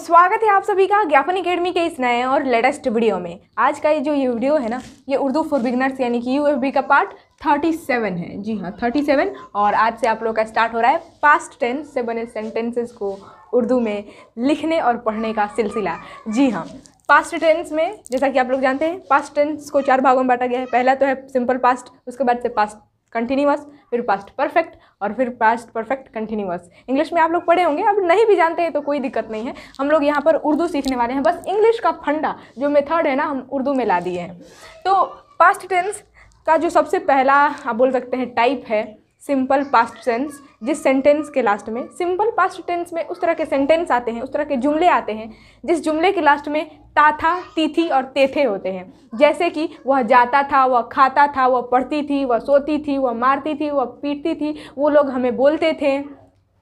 स्वागत है आप सभी का ज्ञापन अकेडमी के इस नए और लेटेस्ट वीडियो में आज का ये जो ये वीडियो है ना ये उर्दू फॉर बिगनर्स यानी कि यू का पार्ट 37 है जी हाँ 37 और आज से आप लोग का स्टार्ट हो रहा है पास्ट टेंस से बने सेंटेंसेस को उर्दू में लिखने और पढ़ने का सिलसिला जी हाँ पास्ट टेंस में जैसा कि आप लोग जानते हैं पास्ट टेंस को चार भागों में बांटा गया है पहला तो है सिंपल पास्ट उसके बाद से पास्ट कंटिन्यूस फिर पास्ट परफेक्ट और फिर पास्ट परफेक्ट कंटिन्यूस इंग्लिश में आप लोग पढ़े होंगे अब नहीं भी जानते हैं तो कोई दिक्कत नहीं है हम लोग यहाँ पर उर्दू सीखने वाले हैं बस इंग्लिश का फंडा जो मेथड है ना हम उर्दू में ला दिए हैं तो पास्ट टेंस का जो सबसे पहला आप बोल सकते हैं टाइप है सिंपल पास्ट टेंस जिस सेंटेंस के लास्ट में सिंपल पास्ट टेंस में उस तरह के सेंटेंस आते हैं उस तरह के जुमले आते हैं जिस जुमले के लास्ट में ताथा तिथि और तेथे होते हैं जैसे कि वह जाता था वह खाता था वह पढ़ती थी वह सोती थी वह मारती थी वह पीटती थी वो लोग हमें बोलते थे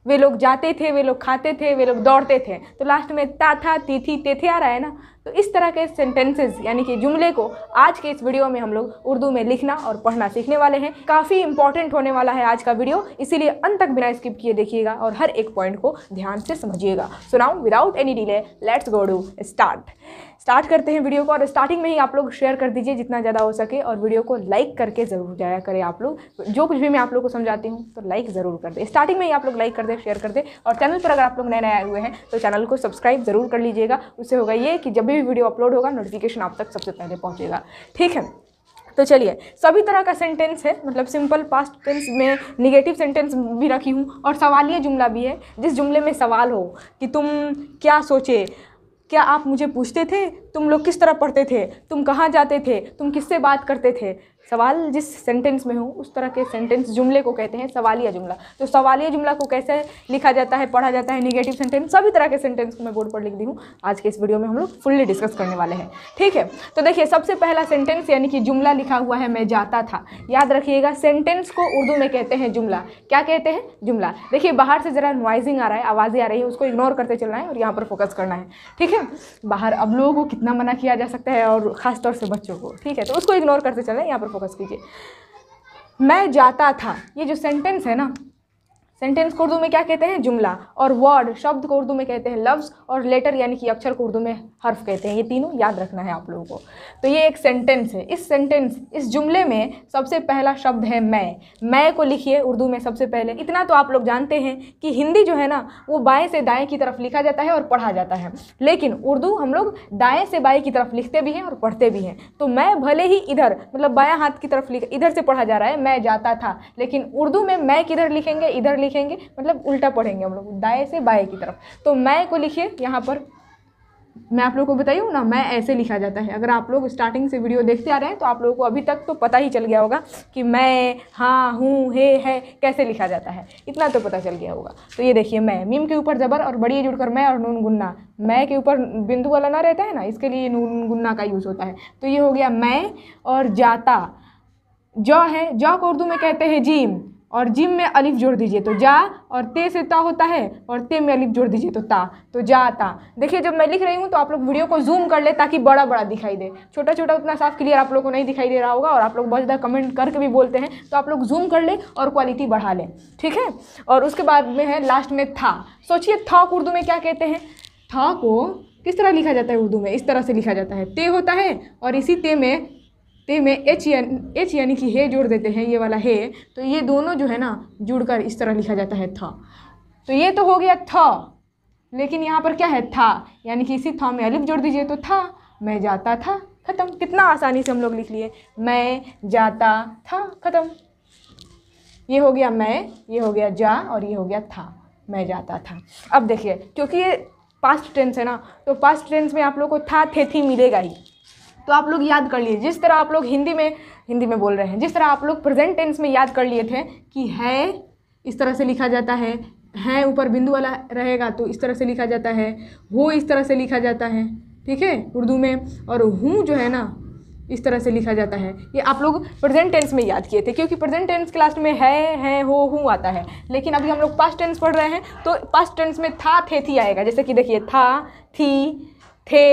वे लोग जाते थे वे लोग खाते थे वे लोग दौड़ते थे तो लास्ट में ताथा तिथि तेथे आ रहा है ना तो इस तरह के सेंटेंसेज यानी कि जुमले को आज के इस वीडियो में हम लोग उर्दू में लिखना और पढ़ना सीखने वाले हैं काफ़ी इंपॉर्टेंट होने वाला है आज का वीडियो इसीलिए अंत तक बिना स्किप किए देखिएगा और हर एक पॉइंट को ध्यान से समझिएगा so now without any delay let's go do start start करते हैं वीडियो को और स्टार्टिंग में ही आप लोग शेयर कर दीजिए जितना ज़्यादा हो सके और वीडियो को लाइक करके ज़रूर जाया करें आप लोग जो कुछ भी मैं आप लोग को समझाती हूँ तो लाइक ज़रूर कर दे स्टार्टिंग में ही आप लोग लाइक कर दे शेयर कर दे और चैनल पर अगर आप लोग नए नए आए हुए हैं तो चैनल को सब्सक्राइब ज़रूर कर लीजिएगा उससे होगा ये कि जब भी भी वीडियो अपलोड होगा नोटिफिकेशन आप तक सबसे पहले पहुँचेगा ठीक है तो चलिए सभी तरह का सेंटेंस है मतलब सिंपल पास्ट टेंस में निगेटिव सेंटेंस भी रखी हूँ और सवालिया जुमला भी है जिस जुमले में सवाल हो कि तुम क्या सोचे क्या आप मुझे पूछते थे तुम लोग किस तरह पढ़ते थे तुम कहाँ जाते थे तुम किससे बात करते थे सवाल जिस सेंटेंस में हो उस तरह के सेंटेंस जुमले को कहते हैं सवालिया जुमला तो सवालिया जुमला को कैसे लिखा जाता है पढ़ा जाता है निगेटिव सेंटेंस सभी तरह के सेंटेंस को मैं बोर्ड पर लिख दी हूँ आज के इस वीडियो में हम लोग फुल्ली डिस्कस करने वाले हैं ठीक है तो देखिए सबसे पहला सेंटेंस यानी कि जुमला लिखा हुआ है मैं जाता था याद रखिएगा सेंटेंस को उर्दू में कहते हैं जुमला क्या कहते हैं जुमला देखिए बाहर से ज़रा नॉइजिंग आ रहा है आवाज़ें आ रही है उसको इग्नोर करते चलना है और यहाँ पर फोकस करना है ठीक है बाहर अब लोगों को कितना मना किया जा सकता है और ख़ासतौर से बच्चों को ठीक है तो उसको इग्नोर करते चलना है यहाँ पर फोकस कीजिए मैं जाता था ये जो सेंटेंस है ना सेंटेंस को उर्दू में क्या कहते हैं जुमला और वर्ड शब्द को उर्दू में कहते हैं लफ्ज़ और लेटर यानी कि अक्षर को उर्दू में हर्फ कहते हैं ये तीनों याद रखना है आप लोगों को तो ये एक सेंटेंस है इस सेंटेंस इस जुमले में सबसे पहला शब्द है मैं मैं को लिखिए उर्दू में सबसे पहले इतना तो आप लोग जानते हैं कि हिंदी जो है ना वो बाएँ से दाएँ की तरफ लिखा जाता है और पढ़ा जाता है लेकिन उर्दू हम लोग दाएँ से बाएँ की तरफ लिखते भी हैं और पढ़ते भी हैं तो मैं भले ही इधर मतलब बायाँ हाथ की तरफ इधर से पढ़ा जा रहा है मैं जाता था लेकिन उर्दू में मैं किधर लिखेंगे इधर लिखेंगे मतलब उल्टा पढ़ेंगे हम लोग दाएँ से बाएँ की तरफ तो मैं को लिखिए यहाँ पर मैं आप लोगों को बताई ना मैं ऐसे लिखा जाता है अगर आप लोग स्टार्टिंग से वीडियो देखते आ रहे हैं तो आप लोगों को अभी तक तो पता ही चल गया होगा कि मैं हाँ हूँ हे है कैसे लिखा जाता है इतना तो पता चल गया होगा तो ये देखिए मैं मीम के ऊपर ज़बर और बड़ी जुड़कर मैं और नून गुन्ना मैं के ऊपर बिंदु वाला ना रहता है ना इसके लिए नून गुन्ना का यूज़ होता है तो ये हो गया मैं और जाता जौ है जौ को उर्दू में कहते हैं जीम और जिम में अलिफ जोड़ दीजिए तो जा और ते से ता होता है और ते में अलिफ जोड़ दीजिए तो ता तो जा ता देखिए जब मैं लिख रही हूँ तो आप लोग वीडियो को जूम कर ले ताकि बड़ा बड़ा दिखाई दे छोटा छोटा उतना साफ क्लियर आप लोग को नहीं दिखाई दे रहा होगा और आप लोग बहुत ज़्यादा कमेंट करके भी बोलते हैं तो आप लोग जूम कर लें और क्वालिटी बढ़ा लें ठीक है और उसके बाद में है लास्ट में था सोचिए था उर्दू में क्या कहते हैं था को किस तरह लिखा जाता है उर्दू में इस तरह से लिखा जाता है ते होता है और इसी ते में ते तो में एच या एच यानी कि हे जोड़ देते हैं ये वाला हे तो ये दोनों जो है ना जुड़कर इस तरह लिखा जाता है था तो ये तो हो गया था लेकिन यहाँ पर क्या है था यानी कि इसी था में अलिफ जोड़ दीजिए तो था मैं जाता था ख़त्म कितना आसानी से हम लोग लिख लिए मैं जाता था ख़त्म ये हो गया मैं ये हो गया जा और ये हो गया था मैं जाता था अब देखिए क्योंकि ये पास्ट टेंस है ना तो पास्ट टेंस में आप लोग को था थे थी मिलेगा ही तो आप लोग याद कर लिए जिस तरह आप लोग हिंदी में हिंदी में बोल रहे हैं जिस तरह आप लोग प्रेजेंट टेंस में याद कर लिए थे कि है इस तरह से लिखा जाता है है ऊपर बिंदु वाला रहेगा तो इस तरह से लिखा जाता है हो इस तरह से लिखा जाता है ठीक है उर्दू में और हूँ जो है ना इस तरह से लिखा जाता है ये आप लोग प्रेजेंट टेंस में याद किए थे क्योंकि प्रेजेंट टेंस क्लास में है है हो हूँ आता है लेकिन अभी हम लोग पास्ट टेंस पढ़ रहे हैं तो पास्ट टेंस में था थे थी आएगा जैसे कि देखिए था थी थे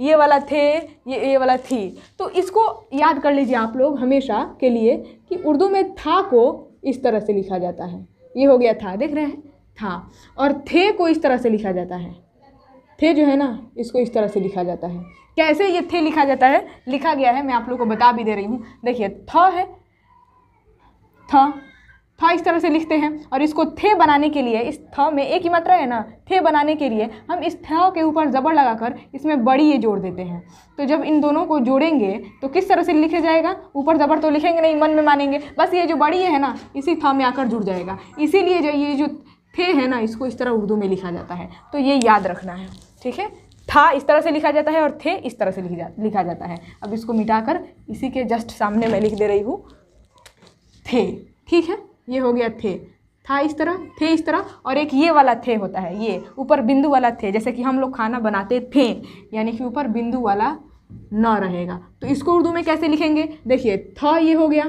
ये वाला थे ये ये वाला थी तो इसको याद कर लीजिए आप लोग हमेशा के लिए कि उर्दू में था को इस तरह से लिखा जाता है ये हो गया था देख रहे हैं था और थे को इस तरह से लिखा जाता है थे जो है ना इसको इस तरह से लिखा जाता है कैसे ये थे लिखा जाता है लिखा गया है मैं आप लोग को बता भी दे रही हूँ देखिए थ है थ थ इस तरह से लिखते हैं और इसको थे बनाने के लिए इस थ में एक ही मात्रा है ना थे बनाने के लिए हम इस थ के ऊपर ज़बर लगाकर इसमें बड़ी ये जोड़ देते हैं तो जब इन दोनों को जोड़ेंगे तो किस तरह से लिखे जाएगा ऊपर ज़बर तो लिखेंगे नहीं मन में मानेंगे बस ये जो बड़ी है ना इसी थ में आकर जुड़ जाएगा इसीलिए जो ये जो थे है ना इसको इस तरह उर्दू में लिखा जाता है तो ये याद रखना है ठीक है था इस तरह से लिखा जाता है और थे इस तरह से लिखा जा, लिखा जाता है अब इसको मिटाकर इसी के जस्ट सामने मैं लिख दे रही हूँ थे ठीक है ये हो गया थे था इस तरह थे इस तरह और एक ये वाला थे होता है ये ऊपर बिंदु वाला थे जैसे कि हम लोग खाना बनाते थे यानी कि ऊपर बिंदु वाला न रहेगा तो इसको उर्दू में कैसे लिखेंगे देखिए थ ये हो गया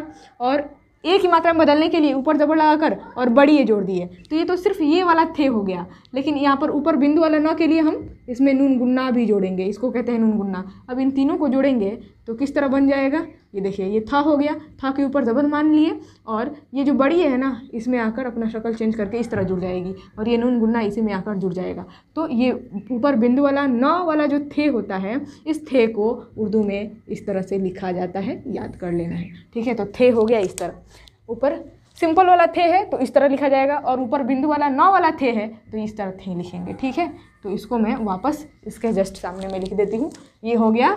और एक ही मात्रा में बदलने के लिए ऊपर जबड़ लगाकर और बड़ी ये जोड़ दिए तो ये तो सिर्फ ये वाला थे हो गया लेकिन यहाँ पर ऊपर बिंदु वाला न के लिए हम इसमें नून गुन्ना भी जोड़ेंगे इसको कहते हैं नून गुन्ना अब इन तीनों को जोड़ेंगे तो किस तरह बन जाएगा ये देखिए ये था हो गया था के ऊपर जबर मान लिए और ये जो बड़ी है ना इसमें आकर अपना शक्ल चेंज करके इस तरह जुड़ जाएगी और ये नून गुन्ना इसी में आकर जुड़ जाएगा तो ये ऊपर बिंदु वाला न वाला जो थे होता है इस थे को उर्दू में इस तरह से लिखा जाता है याद कर लेना है ठीक है तो थे हो गया इस तरह ऊपर सिंपल वाला थे है तो इस तरह लिखा जाएगा और ऊपर बिंदु वाला नौ वाला थे है तो इस तरह थे लिखेंगे ठीक है तो इसको मैं वापस इसके जस्ट सामने में लिख देती हूँ ये हो गया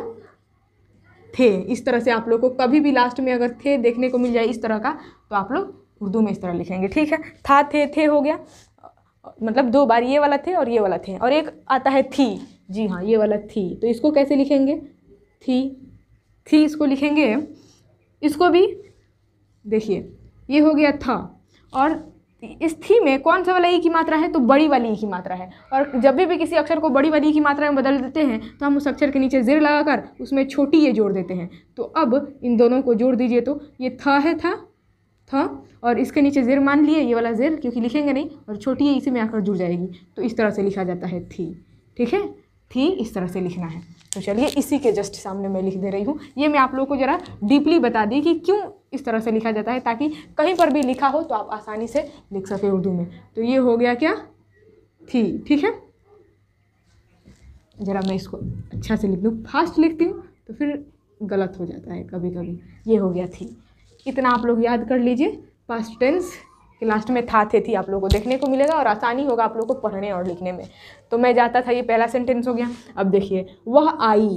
थे इस तरह से आप लोग को कभी भी लास्ट में अगर थे देखने को मिल जाए इस तरह का तो आप लोग उर्दू में इस तरह लिखेंगे ठीक है था थे थे हो गया मतलब दो बार ये वाला थे और ये वाला थे और एक आता है थी जी हाँ ये वाला थी तो इसको कैसे लिखेंगे थी थी इसको लिखेंगे इसको भी देखिए ये हो गया था और इस थी में कौन सा वाला ई e की मात्रा है तो बड़ी वाली ई e की मात्रा है और जब भी, किसी अक्षर को बड़ी वाली ई e की मात्रा में बदल देते हैं तो हम उस अक्षर के नीचे लगा लगाकर उसमें छोटी ये जोड़ देते हैं तो अब इन दोनों को जोड़ दीजिए तो ये थ है था था और इसके नीचे जिर मान लिए ये वाला जेर क्योंकि लिखेंगे नहीं और छोटी ये इसी में आकर जुड़ जाएगी तो इस तरह से लिखा जाता है थी ठीक है थी इस तरह से लिखना है तो चलिए इसी के जस्ट सामने मैं लिख दे रही हूँ ये मैं आप लोगों को ज़रा डीपली बता दी कि क्यों इस तरह से लिखा जाता है ताकि कहीं पर भी लिखा हो तो आप आसानी से लिख सकें उर्दू में तो ये हो गया क्या थी ठीक है ज़रा मैं इसको अच्छा से लिख दूँ फास्ट लिखती हूँ तो फिर गलत हो जाता है कभी कभी ये हो गया थी इतना आप लोग याद कर लीजिए पास्ट टेंस कि लास्ट में था थे थी आप लोगों को देखने को मिलेगा और आसानी होगा आप लोगों को पढ़ने और लिखने में तो मैं जाता था ये पहला सेंटेंस हो गया अब देखिए वह आई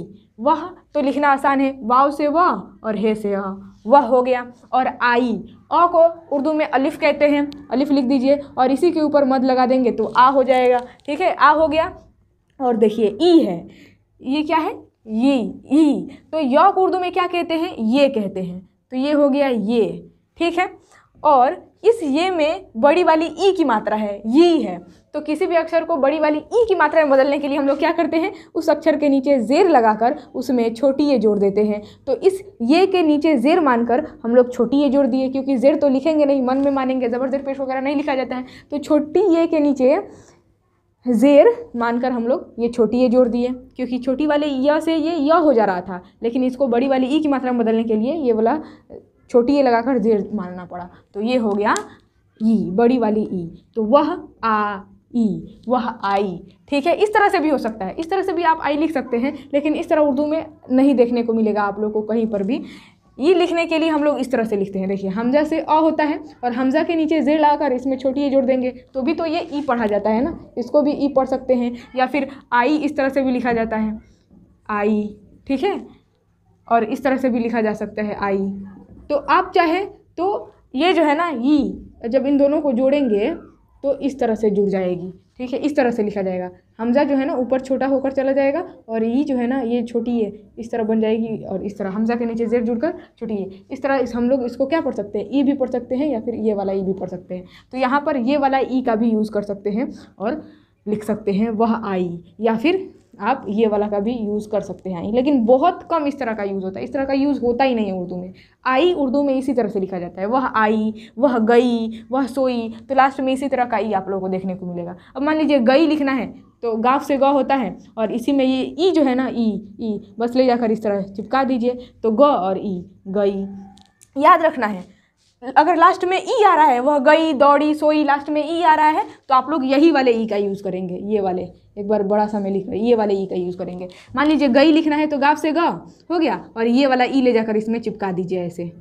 वह तो लिखना आसान है वाव से वह और हे से अ वह हो गया और आई अ को उर्दू में अलिफ़ कहते हैं अलिफ़ लिख दीजिए और इसी के ऊपर मद लगा देंगे तो आ हो जाएगा ठीक है आ हो गया और देखिए ई है ये क्या है ये ई तो यौक उर्दू में क्या कहते हैं ये कहते हैं तो ये हो गया ये ठीक है और इस ये में बड़ी वाली ई की मात्रा है ही है तो किसी भी अक्षर को बड़ी वाली ई की मात्रा में बदलने के लिए हम लोग क्या करते हैं उस अक्षर के नीचे जेर लगाकर उसमें छोटी ये जोड़ देते हैं तो इस ये के नीचे जेर मानकर हम लोग छोटी ये जोड़ दिए क्योंकि जेर तो लिखेंगे नहीं मन में मानेंगे ज़बरदस्त पेश वगैरह नहीं लिखा जाता है तो छोटी ये के नीचे जेर मानकर हम लोग ये छोटी ये जोड़ दिए क्योंकि छोटी वाले य से ये य हो जा रहा था लेकिन इसको बड़ी वाली ई की मात्रा में बदलने के लिए ये वाला छोटी लगा लगाकर देर मानना पड़ा तो ये हो गया ई बड़ी वाली ई तो वह आ ई वह आई ठीक है इस तरह से भी हो सकता है इस तरह से भी आप आई लिख सकते हैं लेकिन इस तरह उर्दू में नहीं देखने को मिलेगा आप लोग को कहीं पर भी ये लिखने के लिए हम लोग इस तरह से लिखते हैं देखिए हमजा से अ होता है और हमजा के नीचे जेर लगाकर इसमें छोटी ये जोड़ देंगे तो भी तो ये ई पढ़ा जाता है ना इसको भी ई पढ़ सकते हैं या फिर आई इस तरह से भी लिखा जाता है आई ठीक है और इस तरह से भी लिखा जा सकता है आई तो आप चाहें तो ये जो है ना ई जब इन दोनों को जोड़ेंगे तो इस तरह से जुड़ जाएगी ठीक है इस तरह से लिखा जाएगा हमजा जो है ना ऊपर छोटा होकर चला जाएगा और ई जो है ना ये छोटी है इस तरह बन जाएगी और इस तरह हमजा के नीचे जेर जुड़कर छोटी है इस तरह इस हम लोग इसको क्या पढ़ सकते हैं ई भी पढ़ सकते हैं या फिर ये वाला ई भी पढ़ सकते हैं तो यहाँ पर ये वाला ई का भी यूज़ कर सकते हैं और लिख सकते हैं वह आई या फिर आप ये वाला का भी यूज़ कर सकते हैं लेकिन बहुत कम इस तरह का यूज़ होता है इस तरह का यूज़ होता ही नहीं है उर्दू में आई उर्दू में इसी तरह से लिखा जाता है वह आई वह गई वह सोई तो लास्ट में इसी तरह का ई आप लोगों को देखने को मिलेगा अब मान लीजिए गई लिखना है तो गाफ से गौ होता है और इसी में ये ई जो है ना ई ई बस ले जाकर इस तरह चिपका दीजिए तो ग और ई गई याद रखना है अगर लास्ट में ई आ रहा है वह गई दौड़ी सोई लास्ट में ई आ रहा है तो आप लोग यही वाले ई का यूज़ करेंगे ये वाले एक बार बड़ा सा में लिख ये वाले ई का यूज़ करेंगे मान लीजिए गई लिखना है तो गाव से गाव हो गया और ये वाला ई ले जाकर इसमें चिपका दीजिए ऐसे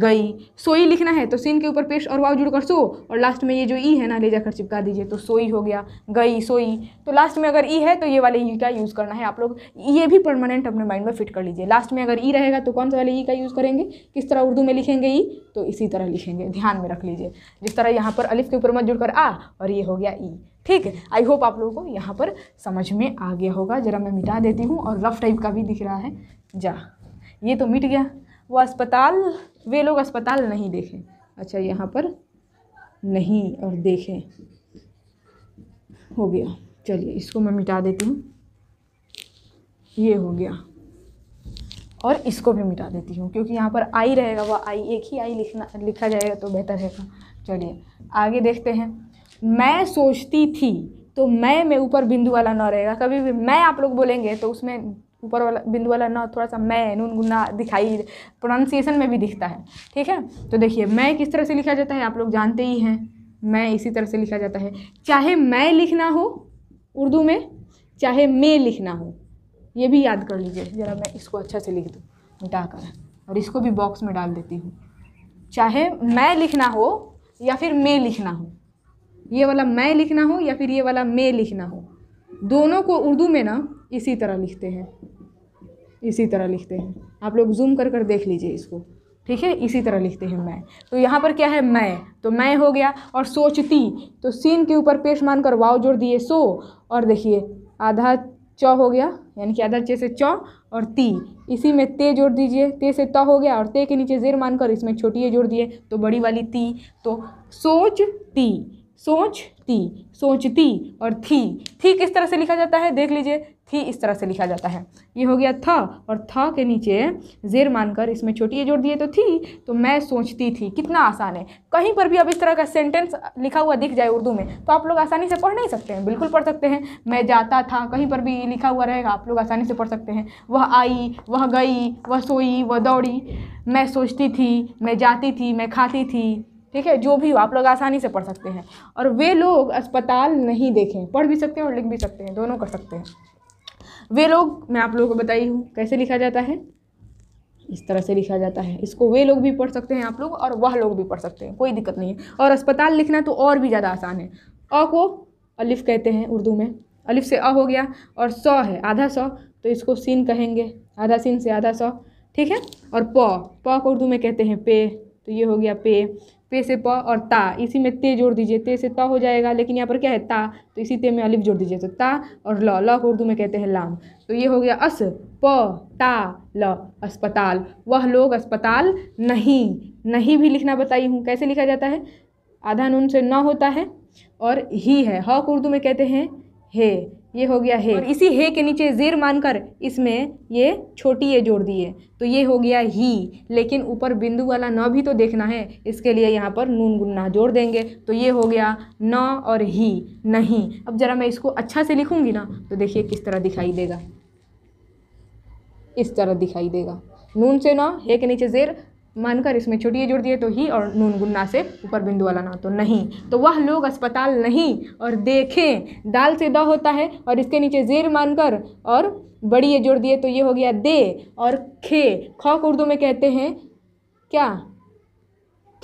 गई सोई लिखना है तो सिन के ऊपर पेश और वाव जुड़कर सो और लास्ट में ये जो ई है ना ले जाकर चिपका दीजिए तो सोई हो गया गई सोई तो लास्ट में अगर ई है तो ये वाले ई का यूज़ करना है आप लोग ये भी परमानेंट अपने माइंड में फिट कर लीजिए लास्ट में अगर ई रहेगा तो कौन से वाले ई का यूज़ करेंगे किस तरह उर्दू में लिखेंगे ई तो इसी तरह लिखेंगे ध्यान में रख लीजिए जिस तरह यहाँ पर अलिफ के ऊपर मत जुड़कर आ और ये हो गया ई ठीक है आई होप आप लोगों को यहाँ पर समझ में आ गया होगा ज़रा मैं मिटा देती हूँ और रफ टाइप का भी दिख रहा है जा ये तो मिट गया वो अस्पताल वे लोग अस्पताल नहीं देखें अच्छा यहाँ पर नहीं और देखें हो गया चलिए इसको मैं मिटा देती हूँ ये हो गया और इसको भी मिटा देती हूँ क्योंकि यहाँ पर आई रहेगा वह आई एक ही आई लिखना लिखा जाएगा तो बेहतर रहेगा चलिए आगे देखते हैं मैं सोचती थी तो मैं में ऊपर बिंदु वाला न रहेगा कभी भी मैं आप लोग बोलेंगे तो उसमें ऊपर वाला बिंदु वाला न थोड़ा सा मैं नून गुना दिखाई प्रोनाउंसिएशन में भी दिखता है ठीक है तो देखिए मैं किस तरह से लिखा जाता है आप लोग जानते ही हैं मैं इसी तरह से लिखा जाता है चाहे मैं लिखना हो उर्दू में चाहे मैं लिखना हो ये भी याद कर लीजिए ज़रा मैं इसको अच्छा से लिख दूँ मिटा कर और इसको भी बॉक्स में डाल देती हूँ चाहे मैं लिखना हो या फिर मैं लिखना हो ये वाला मैं लिखना हो या फिर ये वाला मैं लिखना हो दोनों को उर्दू में ना इसी तरह लिखते हैं इसी तरह लिखते हैं आप लोग जूम कर कर देख लीजिए इसको ठीक है इसी तरह लिखते हैं मैं तो यहाँ पर क्या है मैं तो मैं हो गया और सोचती तो सीन के ऊपर पेश मान कर वाव जोड़ दिए सो और देखिए आधा च हो गया यानी कि आधा चे से च और ती इसी में ते जोड़ दीजिए ते से त हो गया और ते के नीचे जेर मानकर इसमें छोटी जोड़ दिए तो बड़ी वाली ती तो सोच ती सोचती सोचती और थी थी किस तरह से लिखा जाता है देख लीजिए थी इस तरह से लिखा जाता है ये हो गया थ और थ के नीचे जेर मानकर इसमें छोटी ये जोड़ दिए तो थी तो मैं सोचती थी कितना आसान है कहीं पर भी अब इस तरह का सेंटेंस लिखा हुआ दिख जाए उर्दू में तो आप लोग आसानी से पढ़ नहीं सकते हैं बिल्कुल पढ़ सकते हैं मैं जाता था कहीं पर भी लिखा हुआ रहेगा आप लोग आसानी से पढ़ सकते हैं वह आई वह गई वह सोई वह दौड़ी मैं सोचती थी मैं जाती थी मैं खाती थी ठीक है जो भी हो आप लोग आसानी से पढ़ सकते हैं और वे लोग अस्पताल नहीं देखें पढ़ भी सकते हैं और लिख भी सकते हैं दोनों कर सकते हैं वे लोग मैं आप लोगों को बताई हूँ कैसे लिखा जाता है इस तरह से लिखा जाता है इसको वे लोग भी पढ़ सकते हैं आप लोग और वह लोग भी पढ़ सकते हैं कोई दिक्कत नहीं है और अस्पताल लिखना तो और भी ज़्यादा आसान है अ को अलिफ कहते हैं उर्दू में अलिफ से अ हो गया और सौ है आधा सौ तो इसको सीन कहेंगे आधा सीन से आधा सौ ठीक है और प प को उर्दू में कहते हैं पे तो ये हो गया पे पे से प और ता इसी में ते जोड़ दीजिए ते से त हो जाएगा लेकिन यहाँ पर क्या है ता तो इसी ते में अलिफ जोड़ दीजिए तो ता और ल ल को उर्दू में कहते हैं लाम तो ये हो गया अस प ता ल अस्पताल वह लोग अस्पताल नहीं नहीं भी लिखना बताई हूँ कैसे लिखा जाता है आधा नून से न होता है और ही है ह को उर्दू में कहते हैं हे ये हो गया है और इसी हे के नीचे ज़ेर मानकर इसमें ये छोटी ये जोड़ दिए तो ये हो गया ही लेकिन ऊपर बिंदु वाला न भी तो देखना है इसके लिए यहाँ पर नून गुन्ना जोड़ देंगे तो ये हो गया न और ही नहीं अब ज़रा मैं इसको अच्छा से लिखूँगी ना तो देखिए किस तरह दिखाई देगा इस तरह दिखाई देगा नून से न हे के नीचे ज़ेर मानकर इसमें छोटिए जोड़ दिए तो ही और नून गुन्ना से ऊपर बिंदु वाला ना तो नहीं तो वह लोग अस्पताल नहीं और देखें दाल से द होता है और इसके नीचे जेर मानकर और बड़ी ये जोड़ दिए तो ये हो गया दे और खे खौक उर्दू में कहते हैं क्या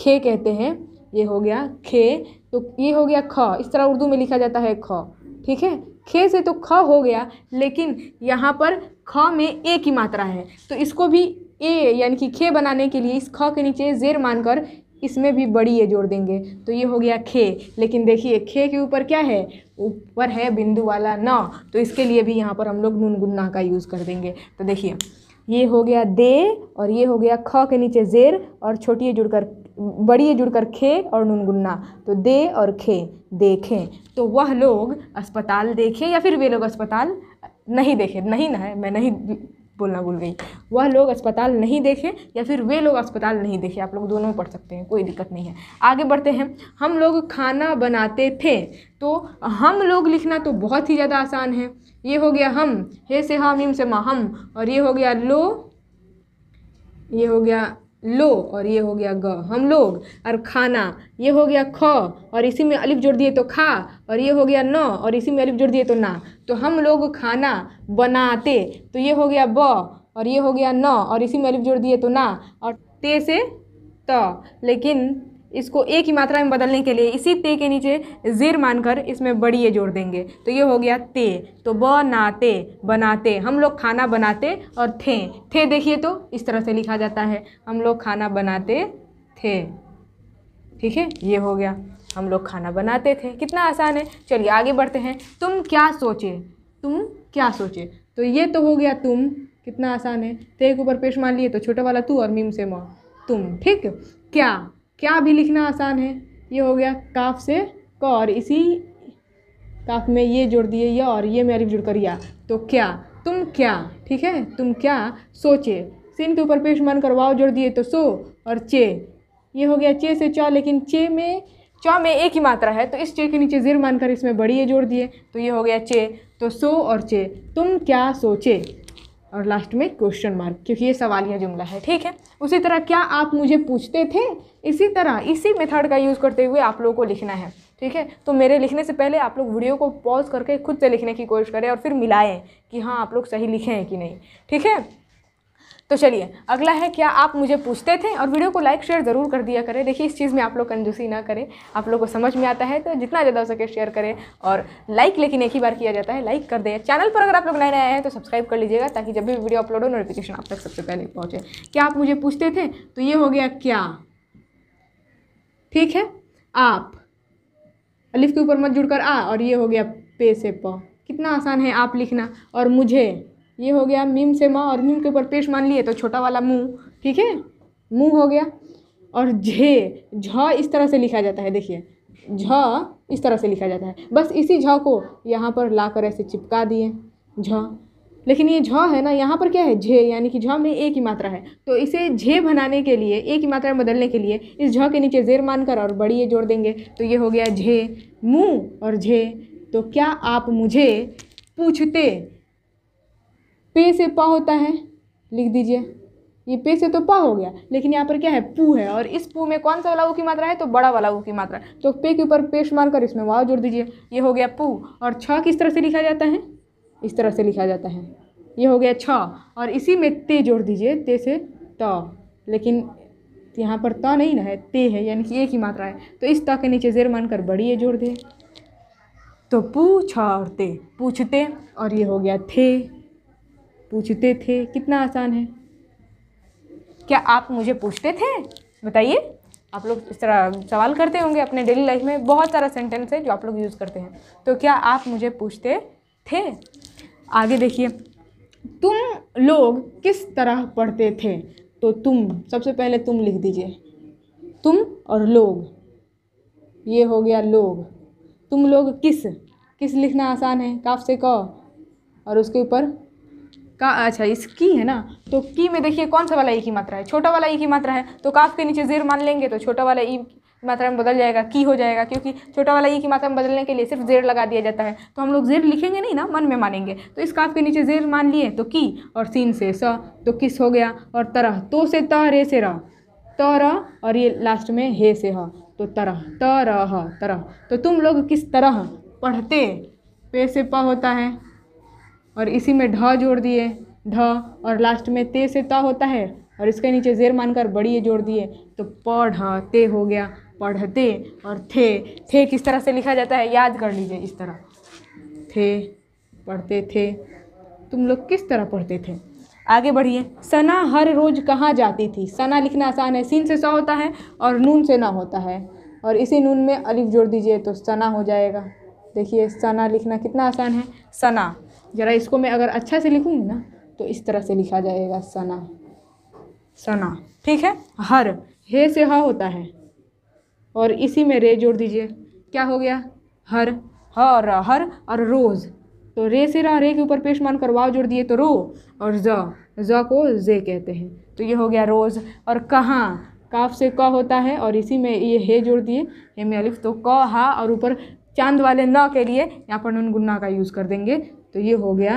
खे कहते हैं ये हो गया खे तो ये हो गया ख इस तरह उर्दू में लिखा जाता है ख ठीक है खे से तो ख हो गया लेकिन यहाँ पर ख में एक ही मात्रा है तो इसको भी ए यानी कि खे बनाने के लिए इस ख के नीचे जेर मानकर इसमें भी बड़ी ए जोड़ देंगे तो ये हो गया खे लेकिन देखिए खे के ऊपर क्या है ऊपर है बिंदु वाला न तो इसके लिए भी यहाँ पर हम लोग नून गुन्ना का यूज़ कर देंगे तो देखिए ये हो गया दे और ये हो गया ख के नीचे जेर और छोटी जुड़कर बड़ी जुड़कर खे और गुन्ना तो दे और खे देखें तो वह लोग अस्पताल देखें या फिर वे लोग अस्पताल नहीं देखे नहीं ना है मैं नहीं बोलना भूल गई वह लोग अस्पताल नहीं देखे या फिर वे लोग अस्पताल नहीं देखे आप लोग दोनों पढ़ सकते हैं कोई दिक्कत नहीं है आगे बढ़ते हैं हम लोग खाना बनाते थे तो हम लोग लिखना तो बहुत ही ज़्यादा आसान है ये हो गया हम हे से हम इम से मा हम और ये हो गया लो ये हो गया लो और ये हो गया ग हम लोग और खाना ये हो गया ख और इसी में अलिफ जोड़ दिए तो खा और ये हो गया न और इसी में अलिफ जोड़ दिए तो ना तो हम लोग खाना बनाते तो ये हो गया ब और ये हो गया न और इसी में अलिफ जोड़ दिए तो ना और ते से त लेकिन इसको ए की मात्रा में बदलने के लिए इसी ते के नीचे जेर मानकर इसमें बड़ी ये जोड़ देंगे तो ये हो गया ते तो बनाते बनाते हम लोग खाना बनाते और थे थे देखिए तो इस तरह से लिखा जाता है हम लोग खाना बनाते थे ठीक है ये हो गया हम लोग खाना बनाते थे कितना आसान है चलिए आगे बढ़ते हैं तुम क्या सोचे तुम क्या सोचे तो ये तो हो गया तुम कितना आसान है ते के ऊपर पेश मान लिए तो छोटा वाला तू और मीम से मां तुम ठीक क्या क्या भी लिखना आसान है ये हो गया काफ से क और इसी काफ में ये जोड़ दिए या और ये में जुड़ कर या तो क्या तुम क्या ठीक है तुम क्या सोचे सिन के ऊपर पेश मन करवाओ जोड़ दिए तो सो और चे ये हो गया चे से चौ लेकिन चे में चौ में एक ही मात्रा है तो इस चे के नीचे जिर मानकर इसमें बड़ी ये जोड़ दिए तो ये हो गया चे तो सो और चे तुम क्या सोचे और लास्ट में क्वेश्चन मार्क क्योंकि ये सवालिया जुमला है ठीक है उसी तरह क्या आप मुझे पूछते थे इसी तरह इसी मेथड का यूज़ करते हुए आप लोगों को लिखना है ठीक है तो मेरे लिखने से पहले आप लोग वीडियो को पॉज करके खुद से लिखने की कोशिश करें और फिर मिलाएं कि हाँ आप लोग सही लिखे हैं कि नहीं ठीक है तो चलिए अगला है क्या आप मुझे पूछते थे और वीडियो को लाइक शेयर ज़रूर कर दिया करें देखिए इस चीज़ में आप लोग कंजूसी ना करें आप लोग को समझ में आता है तो जितना ज़्यादा हो सके शेयर करें और लाइक लेकिन एक ही बार किया जाता है लाइक कर दें चैनल पर अगर आप लोग नए नए आए हैं तो सब्सक्राइब कर लीजिएगा ताकि जब भी वीडियो अपलोड हो नोटिफिकेशन आप तक सबसे पहले पहुँचे क्या आप मुझे पूछते थे तो ये हो गया क्या ठीक है आप अलिफ के ऊपर मत जुड़कर आ और ये हो गया पे से प कितना आसान है आप लिखना और मुझे ये हो गया मीम से माँ और मीम के ऊपर पेश मान लिए तो छोटा वाला मुँह ठीक है मुँह हो गया और झे झ इस तरह से लिखा जाता है देखिए झ इस तरह से लिखा जाता है बस इसी झ को यहाँ पर लाकर ऐसे चिपका दिए झ लेकिन ये झ है ना यहाँ पर क्या है झे यानी कि झ में एक ही मात्रा है तो इसे झे बनाने के लिए एक ही मात्रा में बदलने के लिए इस झ के नीचे जेर मानकर और बड़ी ये जोड़ देंगे तो ये हो गया झे मुँह और झे तो क्या आप मुझे पूछते पे से पा होता है लिख दीजिए ये पे से तो प हो गया लेकिन यहाँ पर क्या है पू है और इस पू में कौन सा वाला ऊ की मात्रा है तो बड़ा वाला ऊ की मात्रा तो पे के ऊपर पेश मारकर इसमें वाव जोड़ दीजिए ये हो गया पू और छ किस तरह से लिखा जाता है इस तरह से लिखा जाता है ये हो गया छ और इसी में ते जोड़ दीजिए ते से त लेकिन यहाँ पर त नहीं ना है ते है यानी कि एक ही मात्रा है तो इस त के नीचे जेर मान कर बड़ी ये जोड़ दे तो पूछ और ते पूछते और ये हो गया थे पूछते थे कितना आसान है क्या आप मुझे पूछते थे बताइए आप लोग इस तरह सवाल करते होंगे अपने डेली लाइफ में बहुत सारा सेंटेंस है जो आप लोग यूज़ करते हैं तो क्या आप मुझे पूछते थे आगे देखिए तुम लोग किस तरह पढ़ते थे तो तुम सबसे पहले तुम लिख दीजिए तुम और लोग ये हो गया लोग तुम लोग किस किस लिखना आसान है काफ से क और उसके ऊपर का अच्छा इस की है ना तो की में देखिए कौन सा वाला ई की मात्रा है छोटा वाला ई की मात्रा है तो काफ के नीचे जेर मान लेंगे तो छोटा वाला ई मात्रा में बदल जाएगा की हो जाएगा क्योंकि छोटा वाला ई की मात्रा में बदलने के लिए सिर्फ जेर लगा दिया जाता है तो हम लोग जेर लिखेंगे नहीं ना मन में मानेंगे तो इस काफ के नीचे जेर मान लिए तो की और सीन से स तो किस हो गया और तरह तो से त रे से र तर और ये लास्ट में हे से ह तो तरह तरह तरह तो तुम लोग किस तरह पढ़ते पे से प होता है और इसी में ढ जोड़ दिए ढ और लास्ट में ते से त होता है और इसके नीचे जेर मानकर बड़ी जोड़ दिए तो पढ़ ते हो गया पढ़ते और थे थे किस तरह से लिखा जाता है याद कर लीजिए इस तरह थे पढ़ते थे तुम लोग किस तरह पढ़ते थे आगे बढ़िए सना हर रोज़ कहाँ जाती थी सना लिखना आसान है सीन से सौ होता है और नून से ना होता है और इसी नून में अलिफ जोड़ दीजिए तो सना हो जाएगा देखिए सना लिखना कितना आसान है सना ज़रा इसको मैं अगर अच्छा से लिखूँगी ना तो इस तरह से लिखा जाएगा सना सना ठीक है हर हे से ह होता है और इसी में रे जोड़ दीजिए क्या हो गया हर हर हर और रोज़ तो रे से रा रे के ऊपर पेश मान कर वाव जोड़ दिए तो रो और ज ज को जे कहते हैं तो ये हो गया रोज़ और कहाँ काफ से क का होता है और इसी में ये हे जोड़ दिए हे में अलिफ तो क हा और ऊपर चांद वाले न के लिए यहाँ पर नुन गुन्ना का यूज़ कर देंगे तो ये हो गया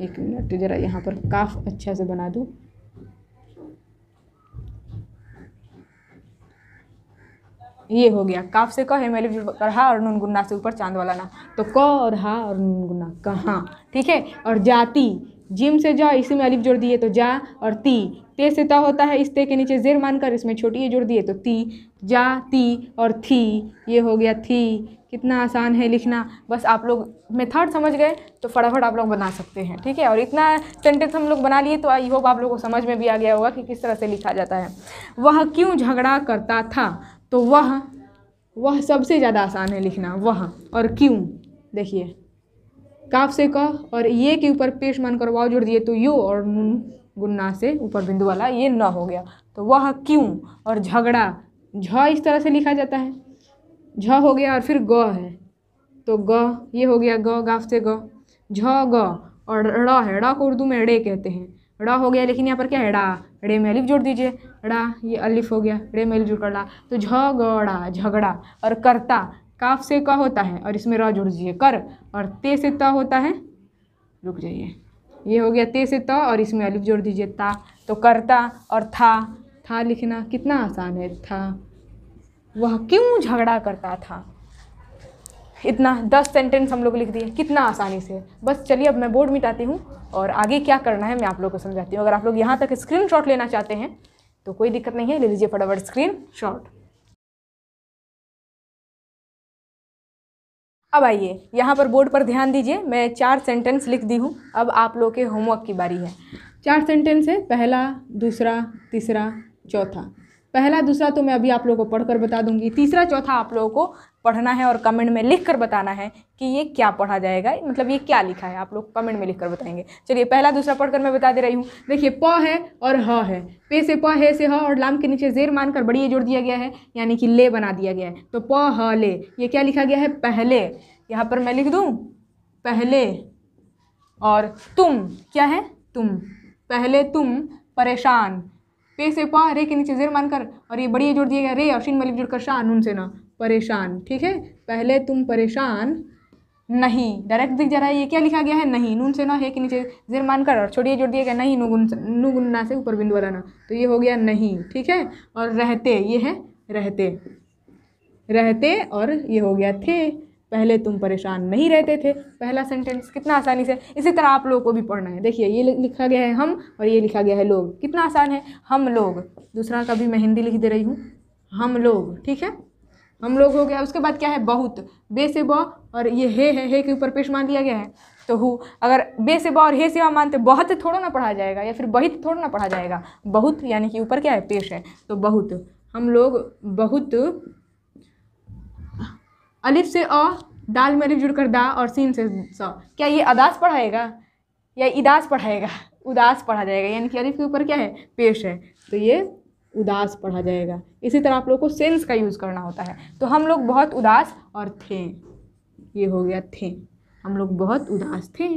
एक मिनट ज़रा यहाँ पर काफ अच्छा से बना दूँ ये हो गया काफ से क हेमैली पर हा और नून गुन्ना से ऊपर चांद वाला ना तो क और हा और नून गुन्ना कहाँ ठीक है और जाति जिम से जा इसी में अलिफ जोड़ दिए तो जा और ती ते से त होता है इस ते के नीचे जेर मानकर इसमें छोटी ये जोड़ दिए तो ती जा ती और थी ये हो गया थी कितना आसान है लिखना बस आप लोग मेथड समझ गए तो फटाफट आप लोग बना सकते हैं ठीक है और इतना सेंटेंस हम लोग बना लिए तो आई होप आप लोग को समझ में भी आ गया होगा कि किस तरह से लिखा जाता है वह क्यों झगड़ा करता था तो वह वह सबसे ज़्यादा आसान है लिखना वह और क्यों देखिए काफ से कह और ये के ऊपर पेश मान कर वाव जोड़ दिए तो यो और नून गुन्ना से ऊपर बिंदु वाला ये न हो गया तो वह क्यों और झगड़ा झ इस तरह से लिखा जाता है झ हो गया और फिर ग है तो ग ये हो गया ग गाफ से ग झ ग और ड़ है ड़ को उर्दू में ड़े कहते हैं ड़ हो गया लेकिन यहाँ पर क्या है ड़ा ड़े में अलिफ जोड़ दीजिए ड़ा ये अलिफ हो गया रे मेल जुड़ कर ला तो झगड़ा झगड़ा और करता काफ से का होता है और इसमें र जुड़ जाइए कर और ते से त होता है रुक जाइए ये हो गया ते से त और इसमें अलिफ जोड़ दीजिए ता तो करता और था था लिखना कितना आसान है था वह क्यों झगड़ा करता था इतना दस सेंटेंस हम लोग लिख दिए कितना आसानी से बस चलिए अब मैं बोर्ड मिटाती हूँ और आगे क्या करना है मैं आप लोग को समझाती हूँ अगर आप लोग यहाँ तक स्क्रीनशॉट लेना चाहते हैं तो कोई दिक्कत नहीं है ले लीजिए फटाफट स्क्रीन शॉट अब आइए यहाँ पर बोर्ड पर ध्यान दीजिए मैं चार सेंटेंस लिख दी हूँ अब आप लोग के होमवर्क की बारी है चार सेंटेंस है पहला दूसरा तीसरा चौथा पहला दूसरा तो मैं अभी आप लोगों को पढ़कर बता दूंगी तीसरा चौथा आप लोगों को पढ़ना है और कमेंट में लिख कर बताना है कि ये क्या पढ़ा जाएगा मतलब ये क्या लिखा है आप लोग कमेंट में लिख कर बताएंगे चलिए पहला दूसरा पढ़कर मैं बता दे रही हूँ देखिए प है और ह है पे से प है से ह और लाम के नीचे जेर मानकर बड़ी ये जोड़ दिया गया है यानी कि ले बना दिया गया है तो प ह ले ये क्या लिखा गया है पहले यहाँ पर मैं लिख दूँ पहले और तुम क्या है तुम पहले तुम परेशान पे से पा रे के नीचे जेर मानकर और ये बड़ी जोड़ दिया गया रे और शिन मलिक जुड़कर शाह नून से ना परेशान ठीक है पहले तुम परेशान नहीं डायरेक्ट दिख जा रहा है ये क्या लिखा गया है नहीं नून से ना है कि नीचे जिर मान कर और छोड़िए जोड़ दिया गया नहीं नूगुन नुगुन ना से ऊपर बिंदु वाला ना तो ये हो गया नहीं ठीक है और रहते ये है रहते रहते और ये हो गया थे पहले तुम परेशान नहीं रहते थे पहला सेंटेंस कितना आसानी से इसी तरह आप लोगों को भी पढ़ना है देखिए ये लिखा गया है हम और ये लिखा गया है लोग कितना आसान है हम लोग दूसरा कभी मैं हिंदी लिख दे रही हूँ हम लोग ठीक है हम लोग हो गया उसके बाद क्या है बहुत बे से ब और ये हे है हे के ऊपर पेश मान लिया गया है तो हु अगर बे से ब और हे से वह मानते बहुत थोड़ा ना पढ़ा जाएगा या फिर बहित थोड़ा ना पढ़ा जाएगा बहुत यानी कि ऊपर क्या है पेश है तो बहुत हम लोग बहुत अलिफ से अ दाल में अलिफ जुड़कर दा और सीन से स क्या ये अदास पढ़ाएगा या इदास पढ़ाएगा उदास पढ़ा जाएगा यानी कि अलिफ के ऊपर क्या है पेश है तो ये उदास पढ़ा जाएगा इसी तरह आप लोगों को सेंस का यूज़ करना होता है तो हम लोग बहुत उदास और थे ये हो गया थे हम लोग बहुत उदास थे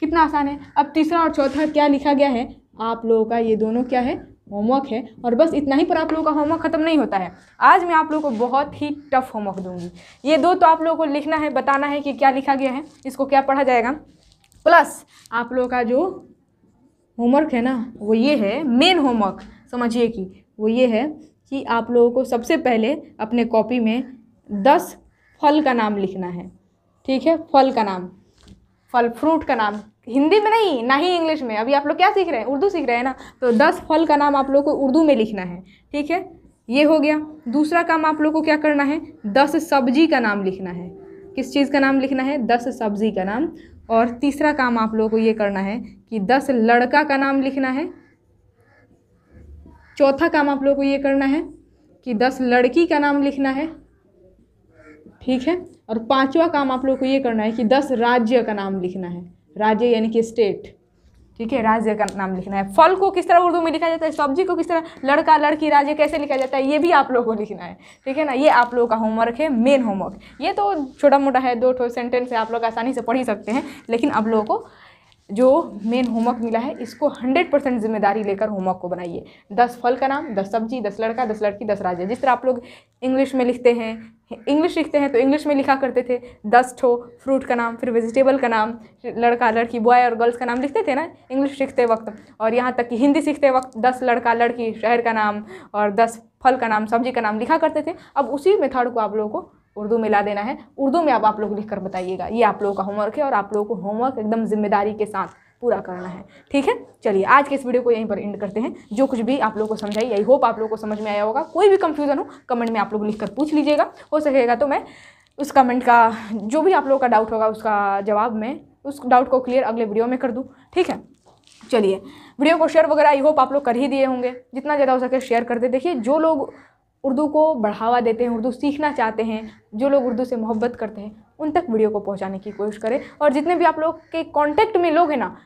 कितना आसान है अब तीसरा और चौथा क्या लिखा गया है आप लोगों का ये दोनों क्या है होमवर्क है और बस इतना ही पर आप लोगों का होमवर्क ख़त्म नहीं होता है आज मैं आप लोगों को बहुत ही टफ होमवर्क दूंगी ये दो तो आप लोगों को लिखना है बताना है कि क्या लिखा गया है इसको क्या पढ़ा जाएगा प्लस आप लोगों का जो होमवर्क है ना वो ये है मेन होमवर्क समझिए कि वो ये है कि आप लोगों को सबसे पहले अपने कॉपी में दस फल का नाम लिखना है ठीक है फल का नाम फल फ्रूट का नाम हिंदी में नहीं ना ही इंग्लिश में अभी आप लोग क्या सीख रहे हैं उर्दू सीख रहे हैं ना तो दस फल का नाम आप लोग को उर्दू में लिखना है ठीक है ये हो गया दूसरा काम आप लोग को क्या करना है दस सब्जी का नाम लिखना है किस चीज़ का नाम लिखना है दस सब्जी का नाम और तीसरा काम आप लोगों को ये करना है कि दस लड़का का नाम लिखना है चौथा काम आप लोग को ये करना है कि दस लड़की का नाम लिखना है ठीक है और पांचवा काम आप लोगों को ये करना है कि दस राज्य का नाम लिखना है राज्य यानी कि स्टेट ठीक है राज्य का नाम लिखना है फल को किस तरह उर्दू में लिखा जाता है सब्जी को किस तरह लड़का लड़की राज्य कैसे लिखा जाता है ये भी आप लोगों को लिखना है ठीक है ना ये आप लोगों का होमवर्क है मेन होमवर्क ये तो छोटा मोटा है दो ठो सेंटेंस है आप लोग आसानी से पढ़ ही सकते हैं लेकिन आप लोगों को जो मेन होमवर्क मिला है इसको हंड्रेड परसेंट जिम्मेदारी लेकर होमवर्क को बनाइए दस फल का नाम दस सब्जी दस लड़का दस लड़की दस राज्य जिस तरह आप लोग इंग्लिश में लिखते हैं इंग्लिश लिखते हैं तो इंग्लिश में लिखा करते थे दस ठो फ्रूट का नाम फिर वेजिटेबल का नाम लड़का लड़की बॉय और गर्ल्स का नाम लिखते थे ना इंग्लिश सीखते वक्त और यहाँ तक कि हिंदी सीखते वक्त दस लड़का लड़की शहर का नाम और दस फल का नाम सब्जी का नाम लिखा करते थे अब उसी मेथड को आप लोगों को उर्दू मिला देना है उर्दू में अब आप लोग लिख कर बताइएगा ये आप लोगों का होमवर्क है और आप लोगों को होमवर्क एकदम जिम्मेदारी के साथ पूरा करना है ठीक है चलिए आज के इस वीडियो को यहीं पर एंड करते हैं जो कुछ भी आप लोगों को समझाई आई होप आप लोगों को समझ में आया होगा कोई भी कंफ्यूजन हो कमेंट में आप लोग लिख कर पूछ लीजिएगा हो सकेगा तो मैं उस कमेंट का जो भी आप लोगों का डाउट होगा उसका जवाब मैं उस डाउट को क्लियर अगले वीडियो में कर दूँ ठीक है चलिए वीडियो को शेयर वगैरह आई होप आप लोग कर ही दिए होंगे जितना ज़्यादा हो सके शेयर कर दे देखिए जो लोग उर्दू को बढ़ावा देते हैं उर्दू सीखना चाहते हैं जो लोग उर्दू से मोहब्बत करते हैं उन तक वीडियो को पहुंचाने की कोशिश करें और जितने भी आप लोग के कांटेक्ट में लोग हैं ना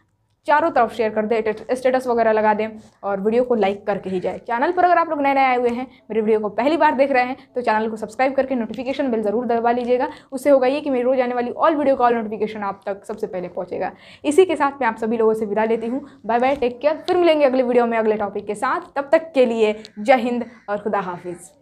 चारों तरफ शेयर कर दें स्टेटस वगैरह लगा दें और वीडियो को लाइक करके ही जाए चैनल पर अगर आप लोग नए नए आए हुए हैं मेरे वीडियो को पहली बार देख रहे हैं तो चैनल को सब्सक्राइब करके नोटिफिकेशन बिल ज़रूर दबा लीजिएगा उससे होगा ये कि मेरी रोज़ आने वाली ऑल वीडियो कॉल नोटिफिकेशन आप तक सबसे पहले पहुँचेगा इसी के साथ मैं आप सभी लोगों से विदा लेती हूँ बाय बाय टेक केयर फिर मिलेंगे अगले वीडियो में अगले टॉपिक के साथ तब तक के लिए जय हिंद और खुदा हाफिज़